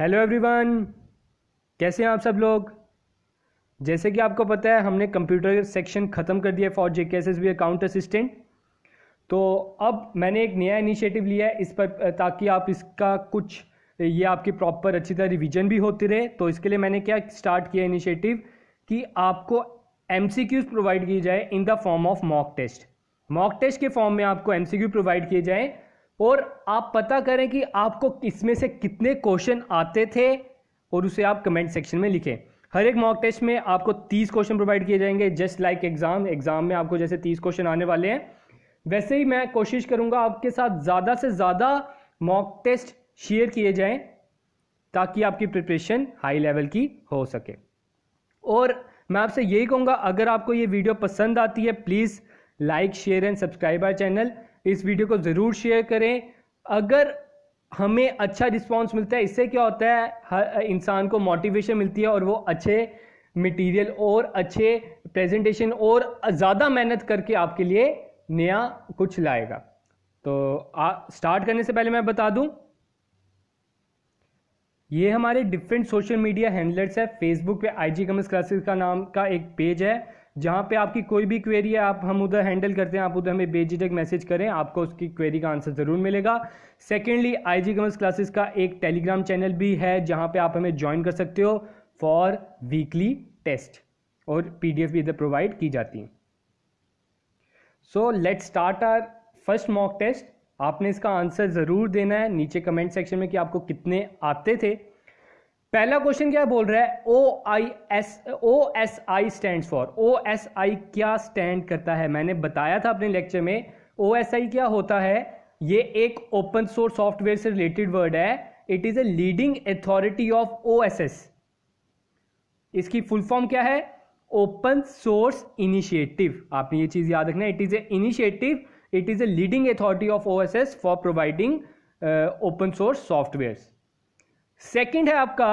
hello everyone कैसे हैं आप सब लोग जैसे कि आपको पता है हमने कंप्यूटर सेक्शन ख़त्म कर दिया for J K S S B account assistant तो अब मैंने एक नया इनिशिएटिव लिया है इस पर ताकि आप इसका कुछ ये आपकी प्रॉपर अच्छी तरह रिवीजन भी होती रहे तो इसके लिए मैंने क्या स्टार्ट किया इनिशिएटिव कि आपको एम प्रोवाइड किए जाए in the form of mock test mock test के फॉर्म में आपको एम प्रोवाइड किए जाएँ और आप पता करें कि आपको इसमें से कितने क्वेश्चन आते थे और उसे आप कमेंट सेक्शन में लिखें हर एक मॉक टेस्ट में आपको 30 क्वेश्चन प्रोवाइड किए जाएंगे जस्ट लाइक एग्जाम एग्जाम में आपको जैसे 30 क्वेश्चन आने वाले हैं वैसे ही मैं कोशिश करूंगा आपके साथ ज़्यादा से ज़्यादा मॉक टेस्ट शेयर किए जाएं ताकि आपकी प्रिपरेशन हाई लेवल की हो सके और मैं आपसे यही कहूँगा अगर आपको ये वीडियो पसंद आती है please like share and subscribe our channel इस वीडियो को ज़रूर शेयर करें अगर हमें अच्छा रिस्पॉन्स मिलता है इससे क्या होता है हर इंसान को मोटिवेशन मिलती है और वो अच्छे मटेरियल और अच्छे प्रेजेंटेशन और ज़्यादा मेहनत करके आपके लिए नया कुछ लाएगा तो आ, स्टार्ट करने से पहले मैं बता दूं ये हमारे डिफरेंट सोशल मीडिया हैंडलर्स है फेसबुक पे आईजी कमर्स क्लासेस का नाम का एक पेज है जहाँ पे आपकी कोई भी क्वेरी है आप हम उधर हैंडल करते हैं आप उधर हमें बेझिझक मैसेज करें आपको उसकी क्वेरी का आंसर ज़रूर मिलेगा secondly I G commerce classes का एक टेलीग्राम चैनल भी है जहाँ पे आप हमें ज्वाइन कर सकते हो फॉर वीकली टेस्ट और पी डी एफ भी इधर प्रोवाइड की जाती है so let start our first mock test आपने इसका आंसर ज़रूर देना है नीचे कमेंट सेक्शन में कि आपको कितने आते थे पहला क्वेश्चन क्या बोल रहा है O I S O S I stand for O S I क्या स्टैंड करता है मैंने बताया था अपने लेक्चर में ओ एस आई क्या होता है ये एक ओपन सोर्स सॉफ्टवेयर से रिलेटेड वर्ड है it is a leading authority of O S S इसकी फुल फॉर्म क्या है ओपन सोर्स इनिशिएटिव आपने ये चीज याद रखना it is a initiative it is a leading authority of O S S for providing open source software second है आपका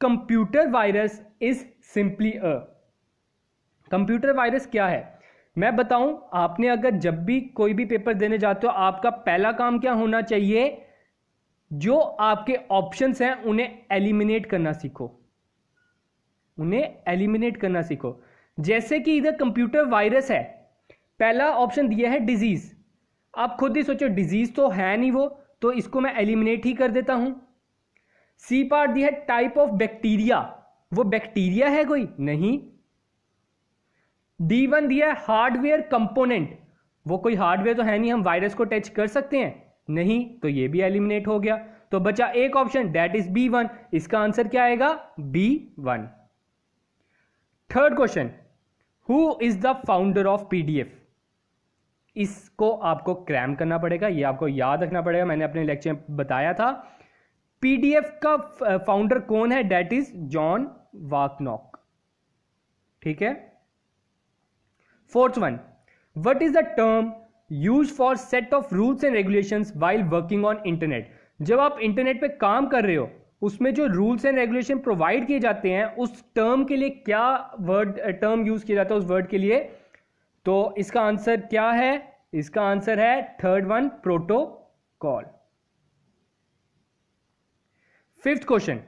computer virus is simply a computer virus क्या है मैं बताऊं आपने अगर जब भी कोई भी पेपर देने जाते हो आपका पहला काम क्या होना चाहिए जो आपके ऑप्शंस हैं उन्हें एलिमिनेट करना सीखो उन्हें एलिमिनेट करना सीखो जैसे कि इधर कंप्यूटर वायरस है पहला ऑप्शन दिया है डिजीज आप खुद ही सोचो डिजीज तो है नहीं वो तो इसको मैं एलिमिनेट ही कर देता हूं सी पार्ट दिया है टाइप ऑफ बैक्टीरिया वो बैक्टीरिया है कोई नहीं डी वन दिया है हार्डवेयर कंपोनेंट वो कोई हार्डवेयर तो है नहीं हम वायरस को टच कर सकते हैं नहीं तो ये भी एलिमिनेट हो गया तो बचा एक option that is B one इसका आंसर क्या आएगा B one third question who is the founder of PDF इसको आपको क्रैम करना पड़ेगा ये आपको याद रखना पड़ेगा मैंने अपने लेक्चर में बताया था पीडीएफ का फाउंडर कौन है डेट इज जॉन वाकनॉक ठीक है fourth one what is the term use for set of rules and regulation while working on internet जब आप इंटरनेट पे काम कर रहे हो उसमें जो रूल्स एंड रेगुलेशन प्रोवाइड किए जाते हैं उस टर्म के लिए क्या वर्ड टर्म यूज किया जाता है उस वर्ड के लिए तो इसका आंसर क्या है इसका आंसर है third one protocol fifth question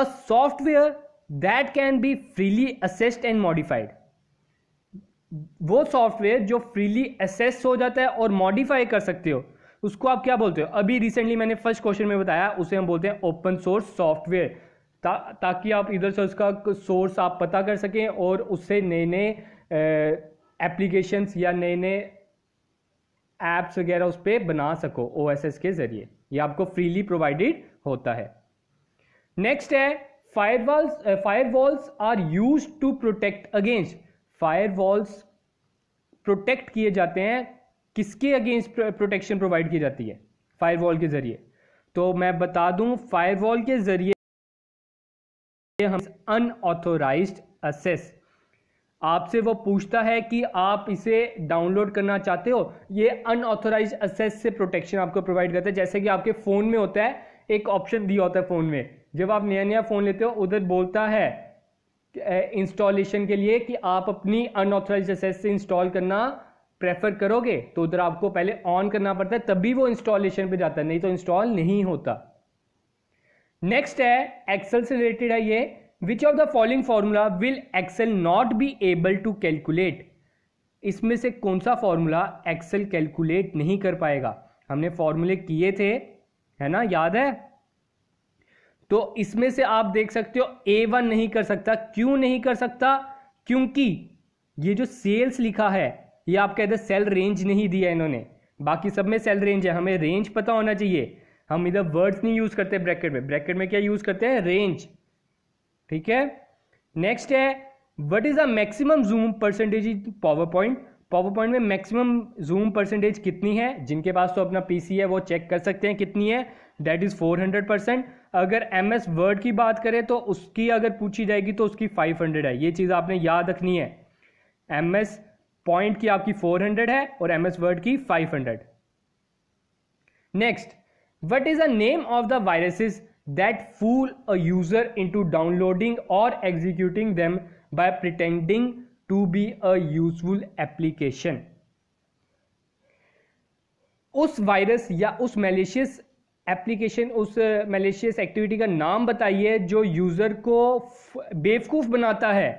a software that can be freely accessed and modified वो सॉफ्टवेयर जो फ्रीली असेस हो जाता है और मॉडिफाई कर सकते हो उसको आप क्या बोलते हो अभी रिसेंटली मैंने फर्स्ट क्वेश्चन में बताया उसे हम बोलते हैं ओपन सोर्स सॉफ्टवेयर ताकि आप इधर से उसका सोर्स आप पता कर सकें और उससे नए नए एप्लीकेशंस या नए नए ऐप्स वगैरह उस पर बना सको ओ के ज़रिए ये आपको फ्रीली प्रोवाइडेड होता है नेक्स्ट है firewalls firewalls are use to protect against firewalls protect किए जाते हैं किसके अगेंस्ट प्रोटेक्शन प्रोवाइड की जाती है फायरवॉल के जरिए तो मैं बता दूं फायरवॉल के जरिए हम अनऑथोराइज्ड असेस आपसे वो पूछता है कि आप इसे डाउनलोड करना चाहते हो ये अनऑथोराइज असेस से प्रोटेक्शन आपको प्रोवाइड करता है जैसे कि आपके फ़ोन में होता है एक ऑप्शन दिया होता है फ़ोन में जब आप नया नया फ़ोन लेते हो उधर बोलता है इंस्टॉलेशन के लिए कि आप अपनी अनऑथराइज एसेस से इंस्टॉल करना प्रेफर करोगे तो उधर आपको पहले ऑन करना पड़ता है तभी वो इंस्टॉलेशन पे जाता है नहीं तो इंस्टॉल नहीं होता नेक्स्ट है एक्सेल से रिलेटेड है ये which of the following formula will Excel not be able to calculate इसमें से कौन सा फॉर्मूला एक्सेल कैलकुलेट नहीं कर पाएगा हमने फॉर्मूले किए थे है ना याद है तो इसमें से आप देख सकते हो ए वन नहीं कर सकता क्यों नहीं कर सकता क्योंकि ये जो सेल्स लिखा है ये आपका इधर सेल रेंज नहीं दिया इन्होंने बाकी सब में सेल रेंज है हमें रेंज पता होना चाहिए हम इधर वर्ड्स नहीं यूज करते ब्रैकेट में ब्रैकेट में क्या यूज करते हैं रेंज ठीक है नेक्स्ट है what is the maximum zoom percentage PowerPoint PowerPoint में मैक्सिमम जूम परसेंटेज कितनी है जिनके पास तो अपना पीसी है वो चेक कर सकते हैं कितनी है डेट इज 400 परसेंट अगर एम एस वर्ड की बात करें तो उसकी अगर पूछी जाएगी तो उसकी फाइव हंड्रेड है ये चीज़ आपने याद रखनी है एम एस पॉइंट की आपकी फोर हंड्रेड है और एम एस वर्ड की five hundred next what is the name of the viruses fool a user into downloading और executing them by pretending to be a useful application उस virus या उस malicious application उस malicious activity का नाम बताइए जो यूज़र को बेवकूफ़ बनाता है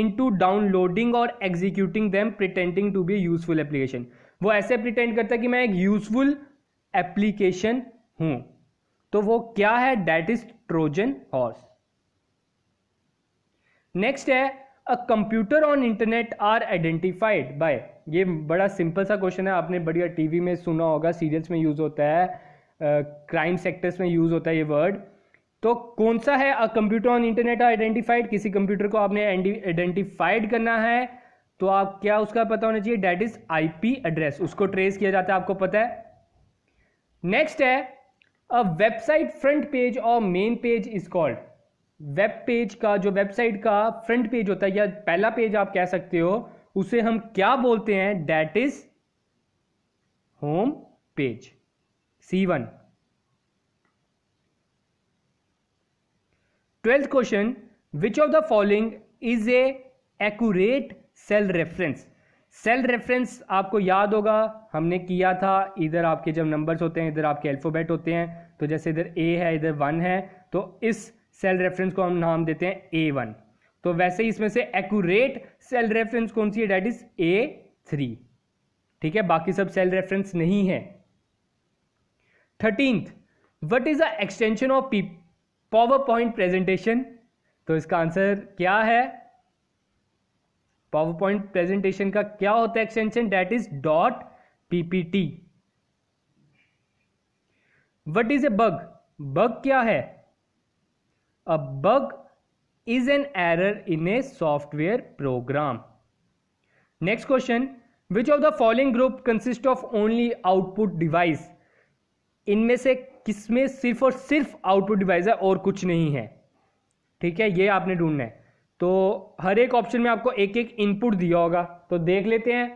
इनटू डाउनलोडिंग और executing them pretending to be useful application वो ऐसे प्रिटेंड करता है कि मैं एक यूजफुल एप्लीकेशन हूँ तो वो क्या है that is Trojan horse next है a computer on internet are identified by ये बड़ा सिंपल सा क्वेश्चन है आपने बढ़िया टीवी में सुना होगा सीरियल्स में यूज होता है क्राइम सेक्टर्स में यूज़ होता है ये वर्ड तो कौन सा है a computer on internet identified किसी कंप्यूटर को आपने आइडेंटिफाइड करना है तो आप क्या उसका पता होना चाहिए डेट इज आईपी एड्रेस उसको ट्रेस किया जाता है आपको पता है नेक्स्ट है अ वेबसाइट फ्रंट पेज और main page is called web page का जो वेबसाइट का फ्रंट पेज होता है या पहला पेज आप कह सकते हो उसे हम क्या बोलते हैं that is home page C one twelfth question which of the following is a accurate cell reference cell reference आपको याद होगा हमने किया था इधर आपके जब नंबर्स होते हैं इधर आपके अल्फाबेट होते हैं तो जैसे इधर ए है इधर वन है तो इस सेल रेफरेंस को हम नाम देते हैं ए वन तो वैसे ही इसमें से एक्यूरेट सेल रेफरेंस कौन सी है डेट इज ए थ्री ठीक है बाकी सब सेल रेफरेंस नहीं है thirteenth what is the extension of PowerPoint presentation तो इसका आंसर क्या है पावर पॉइंट प्रेजेंटेशन का क्या होता है extension that is dot PPT what is a bug bug क्या है a bug is an error in a software program next question which of the following group consist of only output device इनमें से किसमें सिर्फ और सिर्फ output device है और कुछ नहीं है ठीक है ये आपने ढूंढना है तो हर एक ऑप्शन में आपको एक एक इनपुट दिया होगा तो देख लेते हैं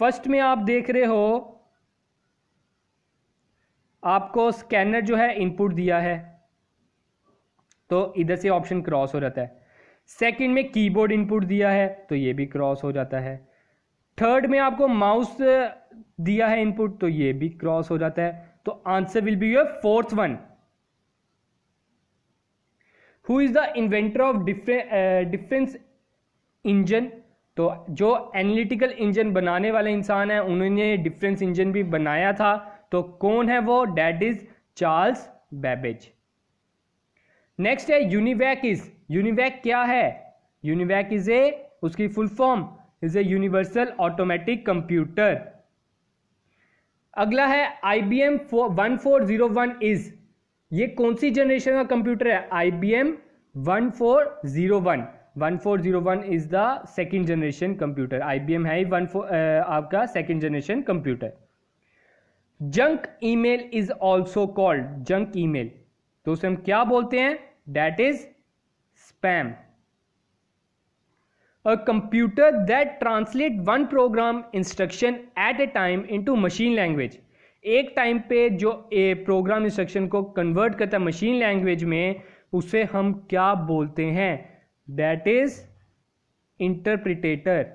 फर्स्ट में आप देख रहे हो आपको स्कैनर जो है इनपुट दिया है तो इधर से ऑप्शन क्रॉस हो जाता है सेकंड में कीबोर्ड इनपुट दिया है तो ये भी क्रॉस हो जाता है थर्ड में आपको माउस दिया है इनपुट तो ये भी क्रॉस हो जाता है तो answer will be your fourth one who is the inventor of difference engine तो जो एनालिटिकल इंजन बनाने वाले इंसान है उन्होंने डिफरेंस इंजन भी बनाया था तो कौन है वो that is Charles Babbage next है यूनिवैक इज यूनिवैक क्या है यूनिवैक इज ए उसकी full form is a universal automatic computer अगला है I B M one four zero one is ये कौन सी जनरेशन का कंप्यूटर है I B M one four zero one one four zero one is the second generation computer I B M है ही one four आपका second generation computer junk email is also called junk email तो उसे हम क्या बोलते हैं that is spam computer that translate one program instruction at a time into machine language एक टाइम पे जो ए प्रोग्राम इंस्ट्रक्शन को कन्वर्ट करता है मशीन लैंग्वेज में उसे हम क्या बोलते हैं that is interpreter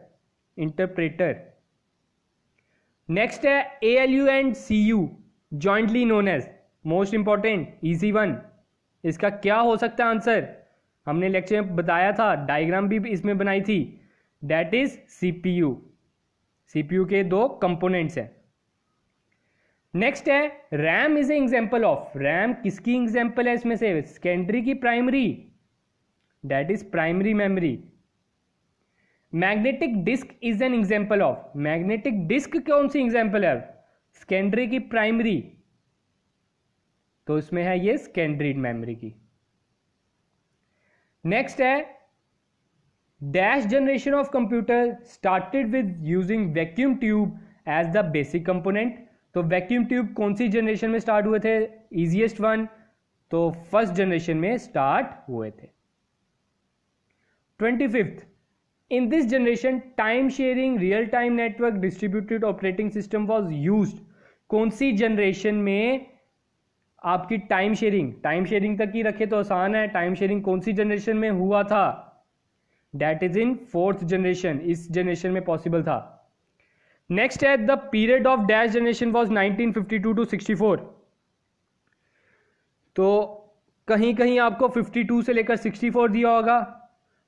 interpreter next है A L U and C U jointly known as most important easy one इसका क्या हो सकता है आंसर हमने लेक्चर में बताया था डायग्राम भी इसमें बनाई थी डैट इज सीपीयू सीपीयू के दो कंपोनेंट्स हैं नेक्स्ट है RAM is a example of RAM किसकी एग्जाम्पल है इसमें से सेकेंडरी की primary that is primary memory magnetic disk is an example of magnetic disk कौन सी एग्जाम्पल है सेकेंडरी की प्राइमरी तो इसमें है ये सेकेंडरी मेमोरी की नेक्स्ट है dash generation of computer started with using vacuum tube as the basic component तो वैक्यूम ट्यूब कौन सी जनरेशन में स्टार्ट हुए थे इजिएस्ट वन तो फर्स्ट जनरेशन में स्टार्ट हुए थे twenty fifth in this generation time sharing real time network distributed operating system was use कौन सी जनरेशन में आपकी टाइम शेयरिंग टाइम शेयरिंग तक ही रखे तो आसान है टाइम शेयरिंग कौन सी जनरेशन में हुआ था that is in fourth generation इस जनरेशन में पॉसिबल था नेक्स्ट है the period of dash generation was nineteen fifty two to sixty four तो कहीं कहीं आपको 52 से लेकर 64 दिया होगा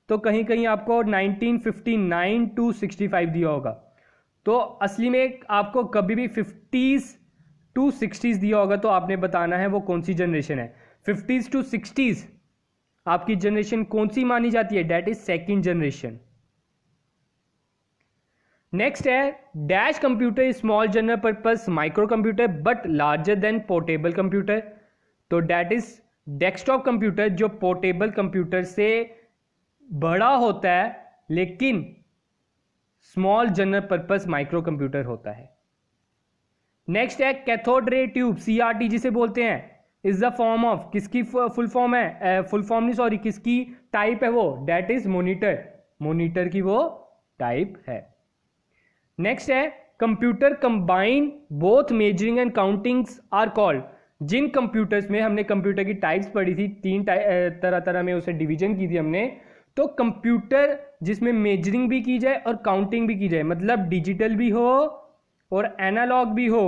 तो कहीं कहीं आपको 1959 टू 65 दिया होगा तो असली में आपको कभी भी 50s टू सिक्सटीज़ दिया होगा तो आपने बताना है वो कौन सी जनरेशन है फिफ्टीज़ टू सिक्सटीज़ आपकी जनरेशन कौन सी मानी जाती है that is second generation next है dash computer small general purpose microcomputer but larger than portable computer तो डैट इज डेस्कटॉप कंप्यूटर जो पोर्टेबल कंप्यूटर से बड़ा होता है लेकिन small general purpose microcomputer होता है नेक्स्ट है कैथोड्रे ट्यूब सीआरटी जिसे बोलते हैं इज द फॉर्म ऑफ किसकी फुल फॉर्म है फुल फॉर्म नहीं सॉरी किसकी टाइप है वो डेट इज मोनिटर मोनिटर की वो टाइप है नेक्स्ट है computer combine both measuring and countings are called जिन कंप्यूटर्स में हमने कंप्यूटर की टाइप्स पढ़ी थी तीन तरह तरह में उसे डिवीजन की थी हमने तो कंप्यूटर जिसमें मेजरिंग भी की जाए और काउंटिंग भी की जाए मतलब डिजिटल भी हो और एनालॉग भी हो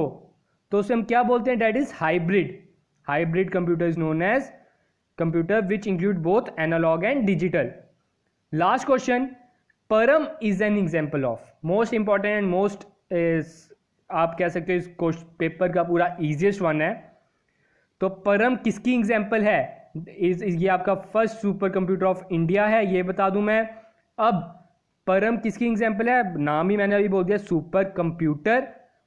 तो उसे हम क्या बोलते हैं that is hybrid hybrid computer is known as computer which include both analog and digital last question Param is an example of most important and most आप कह सकते हो इस पेपर का पूरा इजिएस्ट वन है तो परम किसकी एग्जाम्पल है इस, ये आपका first supercomputer of India है ये बता दूं मैं अब परम किसकी एग्जाम्पल है नाम ही मैंने अभी बोल दिया सुपर कंप्यूटर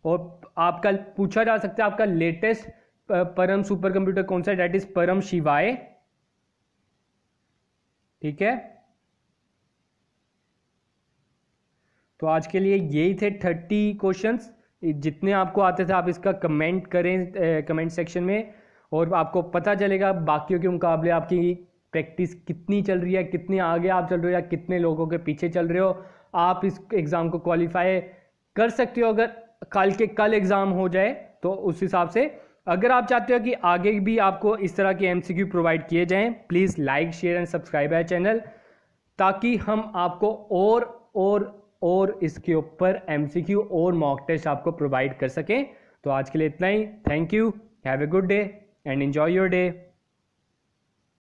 और आपका पूछा जा सकता है आपका लेटेस्ट परम सुपर कंप्यूटर कौन सा डेट इज परम शिवाय ठीक है तो आज के लिए यही थे थर्टी क्वेश्चंस जितने आपको आते थे आप इसका कमेंट करें कमेंट सेक्शन में और आपको पता चलेगा बाकियों के मुकाबले आपकी प्रैक्टिस कितनी चल रही है कितने आगे आप चल रहे हो या कितने लोगों के पीछे चल रहे हो आप इस एग्ज़ाम को क्वालिफाई कर सकते हो अगर कल के कल एग्ज़ाम हो जाए तो उस हिसाब से अगर आप चाहते हो कि आगे भी आपको इस तरह के एम प्रोवाइड किए जाएँ please like share and subscribe है चैनल ताकि हम आपको और और और इसके ऊपर एम और मॉक टेस्ट आपको प्रोवाइड कर सकें तो आज के लिए इतना ही thank you have a good day and enjoy your day